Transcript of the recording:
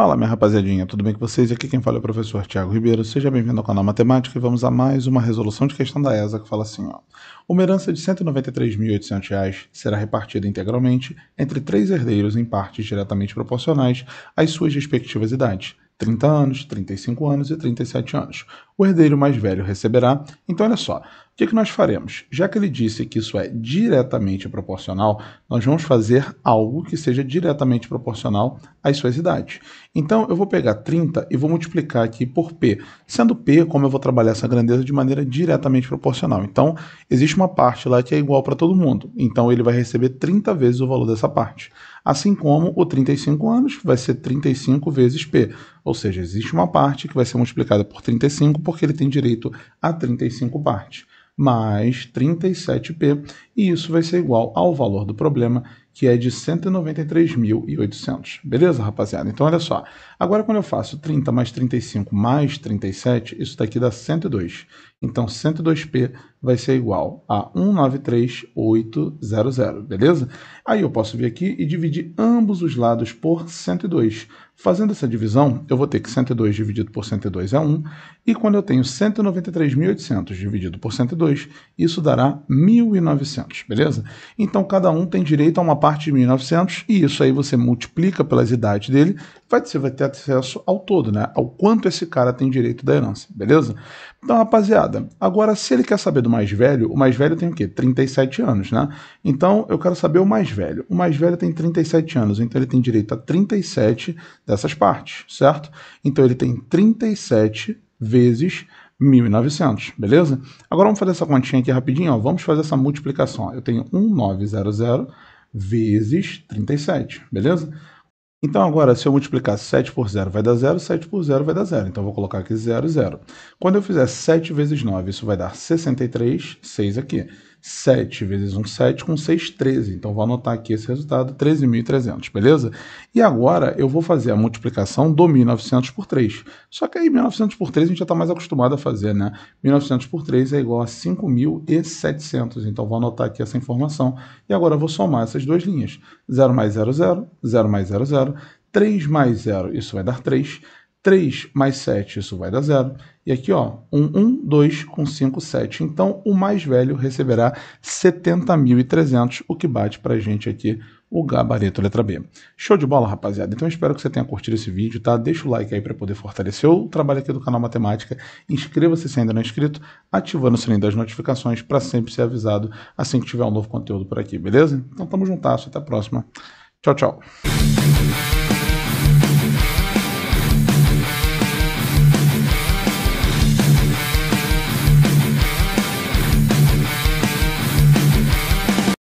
Fala, minha rapaziadinha, tudo bem com vocês? Aqui quem fala é o professor Tiago Ribeiro. Seja bem-vindo ao canal Matemática e vamos a mais uma resolução de questão da ESA que fala assim, ó. Uma herança de R$ 193.800 será repartida integralmente entre três herdeiros em partes diretamente proporcionais às suas respectivas idades. 30 anos, 35 anos e 37 anos, o herdeiro mais velho receberá. Então, olha só, o que, é que nós faremos? Já que ele disse que isso é diretamente proporcional, nós vamos fazer algo que seja diretamente proporcional às suas idades. Então, eu vou pegar 30 e vou multiplicar aqui por P. Sendo P, como eu vou trabalhar essa grandeza de maneira diretamente proporcional. Então, existe uma parte lá que é igual para todo mundo. Então, ele vai receber 30 vezes o valor dessa parte. Assim como o 35 anos vai ser 35 vezes P. Ou seja, existe uma parte que vai ser multiplicada por 35 porque ele tem direito a 35 partes, mais 37p e isso vai ser igual ao valor do problema, que é de 193.800. Beleza, rapaziada? Então, olha só. Agora, quando eu faço 30 mais 35 mais 37, isso daqui dá 102. Então, 102p vai ser igual a 193.800, beleza? Aí eu posso vir aqui e dividir ambos os lados por 102. Fazendo essa divisão, eu vou ter que 102 dividido por 102 é 1, e quando eu tenho 193.800 dividido por 102, isso dará 1.900 beleza? Então cada um tem direito a uma parte de 1.900 e isso aí você multiplica pelas idades dele, vai, você vai ter acesso ao todo, né? Ao quanto esse cara tem direito da herança, beleza? Então, rapaziada, agora se ele quer saber do mais velho, o mais velho tem o quê? 37 anos, né? Então eu quero saber o mais velho. O mais velho tem 37 anos, então ele tem direito a 37 dessas partes, certo? Então ele tem 37 vezes 1.900, beleza? Agora vamos fazer essa continha aqui rapidinho, ó. vamos fazer essa multiplicação. Eu tenho 1.900 vezes 37, beleza? Então agora, se eu multiplicar 7 por 0 vai dar 0, 7 por 0 vai dar 0. Então eu vou colocar aqui 0, 0. Quando eu fizer 7 vezes 9, isso vai dar 63, 6 aqui. 7 vezes 1, 7, com 6, 13. Então, vou anotar aqui esse resultado, 13.300, beleza? E agora, eu vou fazer a multiplicação do 1.900 por 3. Só que aí, 1.900 por 3, a gente já está mais acostumado a fazer, né? 1.900 por 3 é igual a 5.700. Então, vou anotar aqui essa informação. E agora, eu vou somar essas duas linhas. 0 mais 0, 0. 0 mais 0, 0. 3 mais 0, isso vai dar 3. 3 mais 7, isso vai dar zero. E aqui, ó, 1, 1, 2 com 5, 7. Então, o mais velho receberá 70.300, o que bate para gente aqui o gabarito letra B. Show de bola, rapaziada. Então espero que você tenha curtido esse vídeo, tá? Deixa o like aí para poder fortalecer o trabalho aqui do canal Matemática. Inscreva-se se ainda não é inscrito, ativando o sininho das notificações para sempre ser avisado assim que tiver um novo conteúdo por aqui, beleza? Então tamo juntasso, até a próxima. Tchau, tchau.